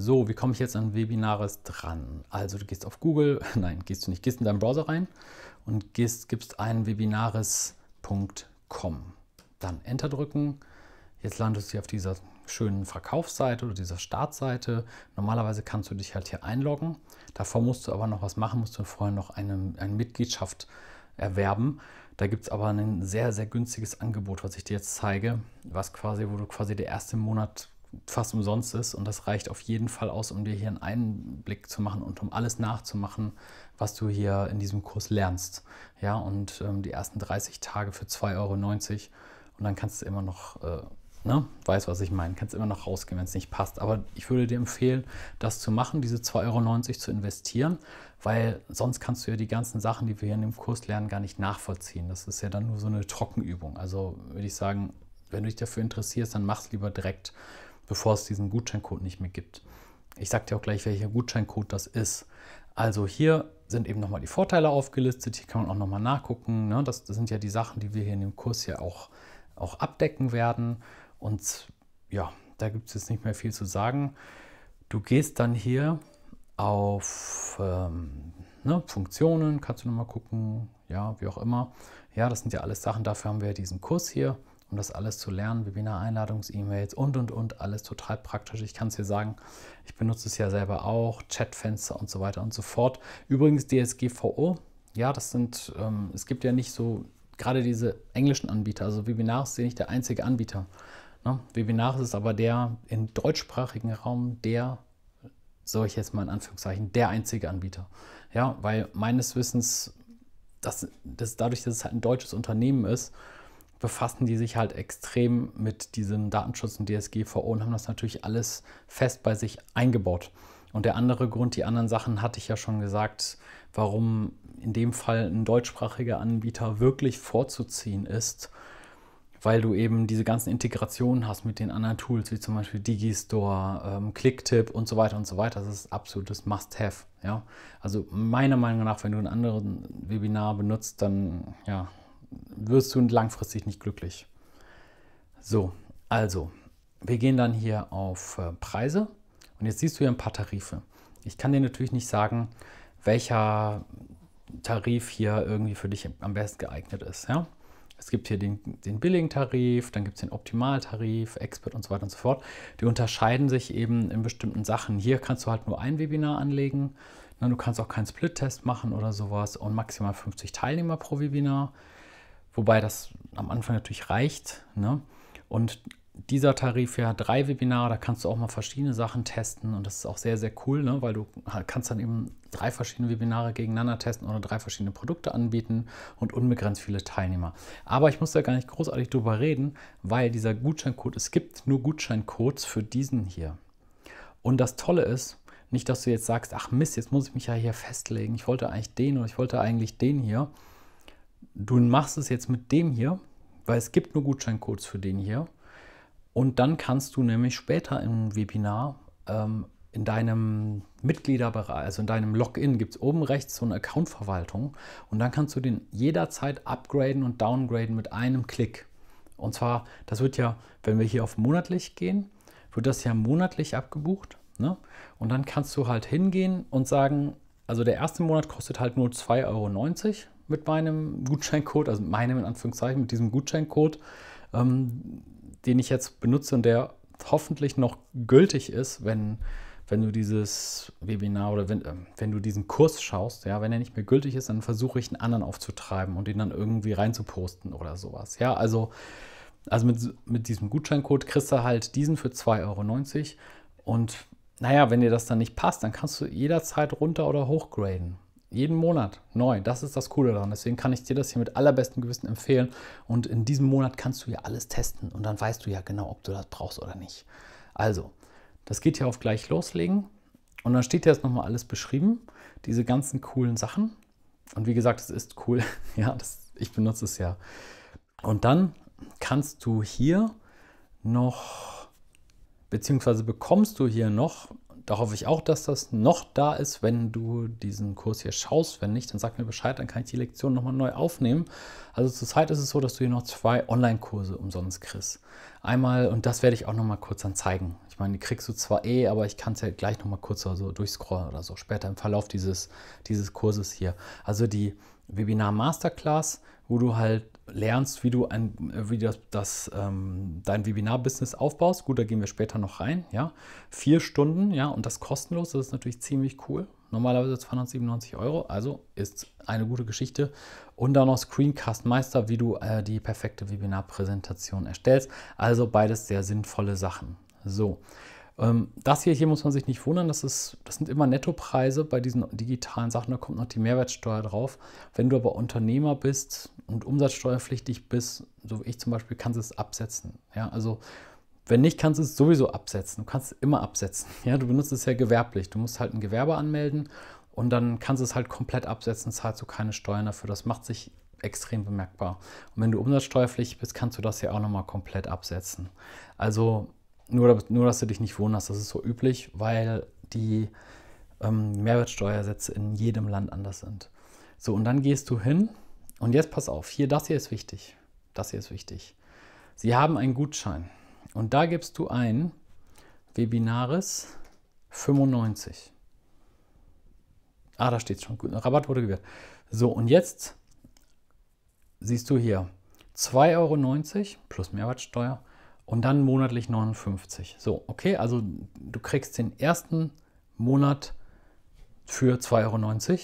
So, wie komme ich jetzt an Webinaris dran? Also du gehst auf Google, nein, gehst du nicht, gehst in deinen Browser rein und gehst, gibst ein webinaris.com. Dann Enter drücken. Jetzt landest du hier auf dieser schönen Verkaufsseite oder dieser Startseite. Normalerweise kannst du dich halt hier einloggen. Davor musst du aber noch was machen, musst du vorher noch eine, eine Mitgliedschaft erwerben. Da gibt es aber ein sehr, sehr günstiges Angebot, was ich dir jetzt zeige, was quasi, wo du quasi der erste Monat fast umsonst ist und das reicht auf jeden Fall aus, um dir hier einen Einblick zu machen und um alles nachzumachen, was du hier in diesem Kurs lernst. Ja, und ähm, die ersten 30 Tage für 2,90 Euro und dann kannst du immer noch, äh, ne, weißt was ich meine, kannst immer noch rausgehen, wenn es nicht passt. Aber ich würde dir empfehlen, das zu machen, diese 2,90 Euro zu investieren, weil sonst kannst du ja die ganzen Sachen, die wir hier in dem Kurs lernen, gar nicht nachvollziehen. Das ist ja dann nur so eine Trockenübung. Also würde ich sagen, wenn du dich dafür interessierst, dann mach es lieber direkt bevor es diesen Gutscheincode nicht mehr gibt. Ich sage dir auch gleich, welcher Gutscheincode das ist. Also hier sind eben nochmal die Vorteile aufgelistet. Hier kann man auch nochmal nachgucken. Ne? Das, das, sind ja die Sachen, die wir hier in dem Kurs hier auch, auch abdecken werden. Und ja, da gibt es jetzt nicht mehr viel zu sagen. Du gehst dann hier auf ähm, ne, Funktionen, kannst du nochmal gucken, ja, wie auch immer. Ja, das sind ja alles Sachen, dafür haben wir diesen Kurs hier um das alles zu lernen, Webinar, Einladungs, E-Mails und, und, und, alles total praktisch. Ich kann es dir sagen, ich benutze es ja selber auch, Chatfenster und so weiter und so fort. Übrigens DSGVO, ja, das sind, ähm, es gibt ja nicht so, gerade diese englischen Anbieter, also Webinar ist ja nicht der einzige Anbieter. Ne? Webinar ist aber der im deutschsprachigen Raum der, soll ich jetzt mal in Anführungszeichen, der einzige Anbieter. Ja, weil meines Wissens, dass, dass dadurch, dass es halt ein deutsches Unternehmen ist, befassen die sich halt extrem mit diesem Datenschutz und DSGVO und haben das natürlich alles fest bei sich eingebaut. Und der andere Grund, die anderen Sachen hatte ich ja schon gesagt, warum in dem Fall ein deutschsprachiger Anbieter wirklich vorzuziehen ist, weil du eben diese ganzen Integrationen hast mit den anderen Tools, wie zum Beispiel Digistore, ähm, Clicktip und so weiter und so weiter. Das ist absolutes Must-Have. Ja? Also meiner Meinung nach, wenn du ein anderes Webinar benutzt, dann ja, wirst du langfristig nicht glücklich. So, also, wir gehen dann hier auf äh, Preise und jetzt siehst du hier ein paar Tarife. Ich kann dir natürlich nicht sagen, welcher Tarif hier irgendwie für dich am besten geeignet ist. Ja? Es gibt hier den, den billigen Tarif, dann gibt es den Optimaltarif, Expert und so weiter und so fort. Die unterscheiden sich eben in bestimmten Sachen. Hier kannst du halt nur ein Webinar anlegen. Ne, du kannst auch keinen Split-Test machen oder sowas und maximal 50 Teilnehmer pro Webinar wobei das am Anfang natürlich reicht. Ne? Und dieser Tarif ja drei Webinare, da kannst du auch mal verschiedene Sachen testen und das ist auch sehr, sehr cool, ne? weil du kannst dann eben drei verschiedene Webinare gegeneinander testen oder drei verschiedene Produkte anbieten und unbegrenzt viele Teilnehmer. Aber ich muss da gar nicht großartig drüber reden, weil dieser Gutscheincode, es gibt nur Gutscheincodes für diesen hier. Und das Tolle ist, nicht, dass du jetzt sagst, ach Mist, jetzt muss ich mich ja hier festlegen, ich wollte eigentlich den oder ich wollte eigentlich den hier, du machst es jetzt mit dem hier, weil es gibt nur Gutscheincodes für den hier. Und dann kannst du nämlich später im Webinar ähm, in deinem Mitgliederbereich, also in deinem Login, gibt es oben rechts so eine Accountverwaltung und dann kannst du den jederzeit upgraden und downgraden mit einem Klick. Und zwar, das wird ja, wenn wir hier auf monatlich gehen, wird das ja monatlich abgebucht. Ne? Und dann kannst du halt hingehen und sagen, also der erste Monat kostet halt nur 2,90 Euro, mit meinem Gutscheincode, also meinem in Anführungszeichen, mit diesem Gutscheincode, ähm, den ich jetzt benutze und der hoffentlich noch gültig ist, wenn, wenn du dieses Webinar oder wenn, äh, wenn du diesen Kurs schaust, ja, wenn er nicht mehr gültig ist, dann versuche ich einen anderen aufzutreiben und ihn dann irgendwie reinzuposten oder sowas. Ja, also, also mit, mit diesem Gutscheincode kriegst du halt diesen für 2,90 Euro und naja, wenn dir das dann nicht passt, dann kannst du jederzeit runter oder hochgraden jeden Monat neu. Das ist das Coole daran. Deswegen kann ich dir das hier mit allerbestem Gewissen empfehlen. Und in diesem Monat kannst du ja alles testen und dann weißt du ja genau, ob du das brauchst oder nicht. Also, das geht hier auf gleich loslegen. Und dann steht hier jetzt nochmal alles beschrieben. Diese ganzen coolen Sachen. Und wie gesagt, es ist cool. ja, das, ich benutze es ja. Und dann kannst du hier noch, beziehungsweise bekommst du hier noch da hoffe ich auch, dass das noch da ist, wenn du diesen Kurs hier schaust. Wenn nicht, dann sag mir Bescheid, dann kann ich die Lektion nochmal neu aufnehmen. Also zurzeit ist es so, dass du hier noch zwei Online-Kurse umsonst kriegst. Einmal, und das werde ich auch nochmal kurz dann zeigen meine, die kriegst du zwar eh, aber ich kann es ja halt gleich nochmal kurz so durchscrollen oder so, später im Verlauf dieses, dieses Kurses hier. Also die Webinar Masterclass, wo du halt lernst, wie du ein, wie das, das ähm, dein Webinar-Business aufbaust. Gut, da gehen wir später noch rein, ja. Vier Stunden, ja, und das kostenlos, das ist natürlich ziemlich cool. Normalerweise 297 Euro, also ist eine gute Geschichte. Und dann noch Screencast Meister, wie du äh, die perfekte Webinar-Präsentation erstellst. Also beides sehr sinnvolle Sachen. So. Ähm, das hier, hier muss man sich nicht wundern, das, ist, das sind immer Nettopreise bei diesen digitalen Sachen, da kommt noch die Mehrwertsteuer drauf. Wenn du aber Unternehmer bist und umsatzsteuerpflichtig bist, so wie ich zum Beispiel, kannst du es absetzen. Ja, also wenn nicht, kannst du es sowieso absetzen. Du kannst es immer absetzen. Ja, du benutzt es ja gewerblich. Du musst halt ein Gewerbe anmelden und dann kannst du es halt komplett absetzen, zahlst du keine Steuern dafür. Das macht sich extrem bemerkbar. Und wenn du umsatzsteuerpflichtig bist, kannst du das ja auch nochmal komplett absetzen. Also nur, nur, dass du dich nicht wunderst, das ist so üblich, weil die ähm, Mehrwertsteuersätze in jedem Land anders sind. So, und dann gehst du hin und jetzt pass auf, hier, das hier ist wichtig. Das hier ist wichtig. Sie haben einen Gutschein und da gibst du ein Webinaris 95. Ah, da steht schon. Gut, Rabatt wurde gewährt. So, und jetzt siehst du hier 2,90 Euro plus Mehrwertsteuer und dann monatlich 59. So, okay, also du kriegst den ersten Monat für 2,90 Euro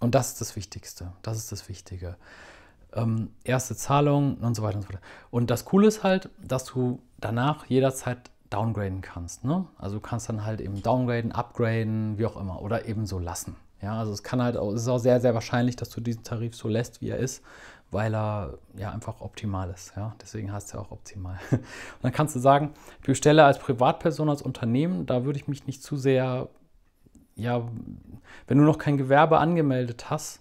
und das ist das Wichtigste. Das ist das Wichtige. Ähm, erste Zahlung und so weiter und so weiter. Und das Coole ist halt, dass du danach jederzeit downgraden kannst. Ne? Also du kannst dann halt eben downgraden, upgraden, wie auch immer oder eben so lassen. Ja, also es kann halt auch, es ist auch sehr, sehr wahrscheinlich, dass du diesen Tarif so lässt, wie er ist, weil er ja einfach optimal ist. Ja? Deswegen heißt er auch optimal. Und dann kannst du sagen, ich bestelle als Privatperson, als Unternehmen, da würde ich mich nicht zu sehr, ja, wenn du noch kein Gewerbe angemeldet hast,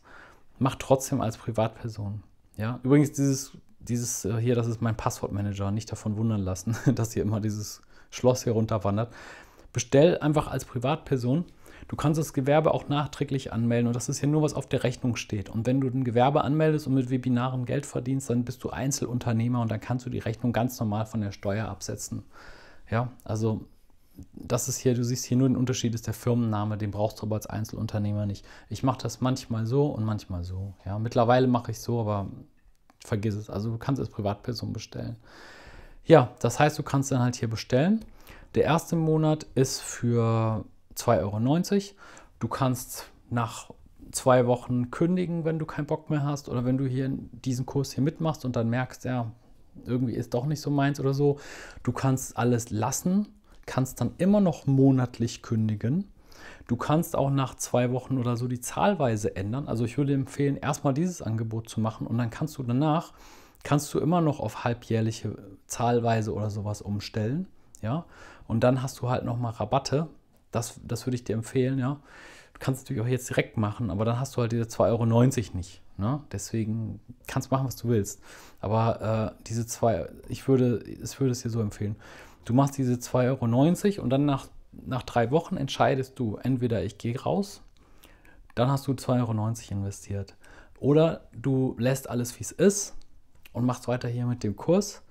mach trotzdem als Privatperson. Ja? Übrigens, dieses, dieses äh, hier, das ist mein Passwortmanager, nicht davon wundern lassen, dass hier immer dieses Schloss hier runterwandert. Bestell einfach als Privatperson. Du kannst das Gewerbe auch nachträglich anmelden und das ist ja nur, was auf der Rechnung steht. Und wenn du ein Gewerbe anmeldest und mit Webinaren Geld verdienst, dann bist du Einzelunternehmer und dann kannst du die Rechnung ganz normal von der Steuer absetzen. Ja, also das ist hier, du siehst hier nur den Unterschied, ist der Firmenname, den brauchst du aber als Einzelunternehmer nicht. Ich mache das manchmal so und manchmal so. Ja, mittlerweile mache ich so, aber vergiss es. Also du kannst es als Privatperson bestellen. Ja, das heißt, du kannst dann halt hier bestellen der erste Monat ist für 2,90 Euro. Du kannst nach zwei Wochen kündigen, wenn du keinen Bock mehr hast oder wenn du hier diesen Kurs hier mitmachst und dann merkst, ja, irgendwie ist doch nicht so meins oder so. Du kannst alles lassen, kannst dann immer noch monatlich kündigen. Du kannst auch nach zwei Wochen oder so die Zahlweise ändern. Also ich würde empfehlen, erstmal dieses Angebot zu machen und dann kannst du danach, kannst du immer noch auf halbjährliche Zahlweise oder sowas umstellen ja. Und dann hast du halt nochmal Rabatte. Das, das würde ich dir empfehlen, ja. Du kannst natürlich auch jetzt direkt machen, aber dann hast du halt diese 2,90 Euro nicht. Ne? Deswegen kannst du machen, was du willst. Aber äh, diese zwei, ich würde, ich würde es dir so empfehlen. Du machst diese 2,90 Euro und dann nach, nach drei Wochen entscheidest du, entweder ich gehe raus, dann hast du 2,90 Euro investiert. Oder du lässt alles, wie es ist und machst weiter hier mit dem Kurs.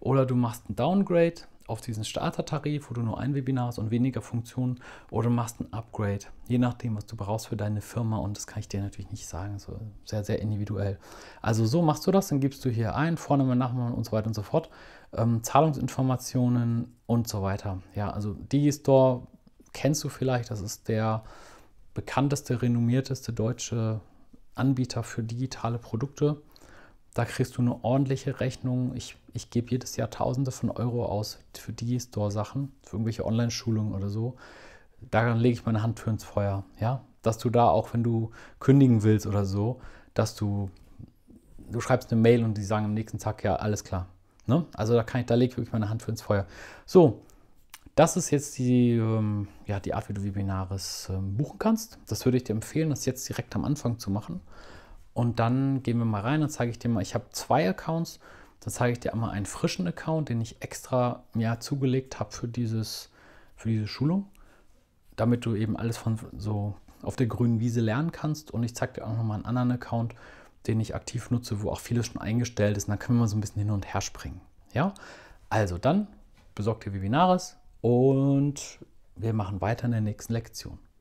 Oder du machst einen Downgrade auf diesen Starter-Tarif, wo du nur ein Webinar hast und weniger Funktionen, oder machst ein Upgrade, je nachdem, was du brauchst für deine Firma. Und das kann ich dir natürlich nicht sagen, so sehr, sehr individuell. Also so machst du das, dann gibst du hier ein, Vorname, Nachnamen und so weiter und so fort, ähm, Zahlungsinformationen und so weiter. Ja, also Digistore kennst du vielleicht, das ist der bekannteste, renommierteste deutsche Anbieter für digitale Produkte. Da kriegst du eine ordentliche Rechnung. Ich, ich gebe jedes Jahr Tausende von Euro aus für die Store-Sachen, für irgendwelche Online-Schulungen oder so. Daran lege ich meine Hand für ins Feuer. Ja? Dass du da auch, wenn du kündigen willst oder so, dass du, du schreibst eine Mail und die sagen am nächsten Tag, ja, alles klar. Ne? Also da da lege ich wirklich meine Hand für ins Feuer. So, das ist jetzt die, ähm, ja, die Art, wie du Webinare ähm, buchen kannst. Das würde ich dir empfehlen, das jetzt direkt am Anfang zu machen. Und dann gehen wir mal rein, dann zeige ich dir mal, ich habe zwei Accounts. Dann zeige ich dir einmal einen frischen Account, den ich extra ja, zugelegt habe für, dieses, für diese Schulung, damit du eben alles von so auf der grünen Wiese lernen kannst. Und ich zeige dir auch nochmal einen anderen Account, den ich aktiv nutze, wo auch vieles schon eingestellt ist. Und dann können wir mal so ein bisschen hin und her springen. Ja, also dann besorgt dir Webinaris und wir machen weiter in der nächsten Lektion.